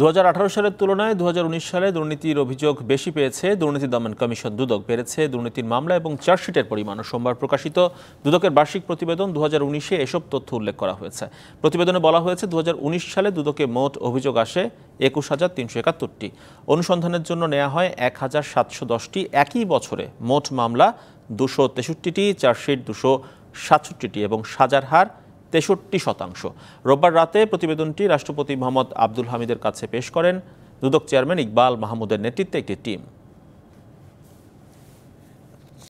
দু সালের তুলনায় দু সালে দুর্নীতির অভিযোগ বেশি পেয়েছে দুর্নীতি দমন কমিশন দুদক বেড়েছে দুর্নীতির মামলা এবং চার্জশিটের পরিমাণ সোমবার প্রকাশিত দুদকের বার্ষিক প্রতিবেদন দু হাজার এসব তথ্য উল্লেখ করা হয়েছে প্রতিবেদনে বলা হয়েছে দু সালে দুদকে মোট অভিযোগ আসে একুশ হাজার তিনশো একাত্তরটি অনুসন্ধানের জন্য নেওয়া হয় এক হাজার সাতশো দশটি একই বছরে মোট মামলা দুশো তেষট্টিটি চার্জশিট দুশো সাতষট্টিটি এবং সাজার হার তেষট্টি শতাংশ রোববার রাতে প্রতিবেদনটি রাষ্ট্রপতি মোহাম্মদ আব্দুল হামিদের কাছে পেশ করেন দুদক চেয়ারম্যান ইকবাল মাহমুদের নেতৃত্বে একটি টিম